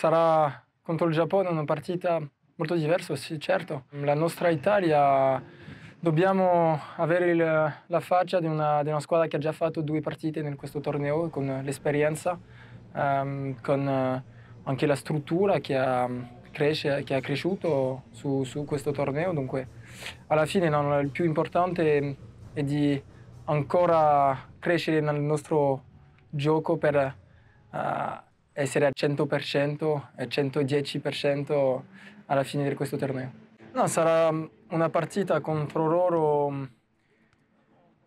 sarà contro il Giappone una partita molto diversa, sì, certo. La nostra Italia dobbiamo avere il, la faccia di una, di una, squadra che ha già fatto due partite in questo torneo con l'esperienza, um, con eh, anche la struttura che ha, cresce, che ha cresciuto su, su, questo torneo. Dunque, alla fine no, il più importante è di ancora crescere nel nostro gioco per... Uh, essere al 100% e 110% alla fine di questo torneo. No, sarà mm, una partita contro loro mm,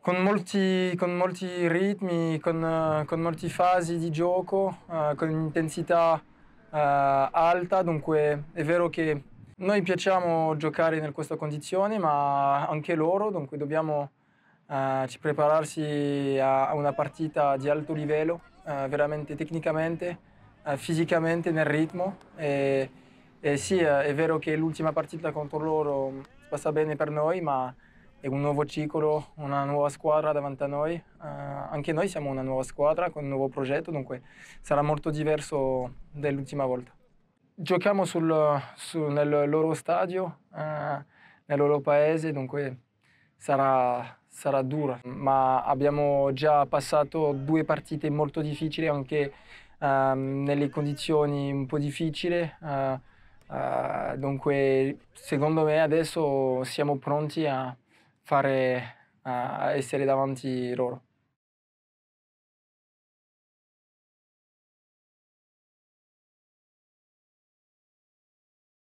con molti, con molti ritmi, con, eh, con molte fasi di gioco, uh, con intensità uh, alta, dunque è vero che noi piacciamo giocare in questa condizioni, ma anche loro, dunque dobbiamo uh, prepararsi a, a, una partita di alto livello, veramente tecnicamente. Eh, fisicamente, nel ritmo. E, e sì, eh, è vero che l'ultima partita contro loro passa bene per noi, ma è un nuovo ciclo, una nuova squadra davanti a noi. Uh, anche noi siamo una nuova squadra con un nuovo progetto, dunque sarà molto diverso dell'ultima volta. Giochiamo sul, su, nel loro stadio, uh, nel loro paese, dunque sarà sarà dura, ma abbiamo già passato due partite molto difficili anche um, nelle condizioni un po' difficili. Uh, uh, dunque, secondo me adesso siamo pronti a fare a essere davanti loro.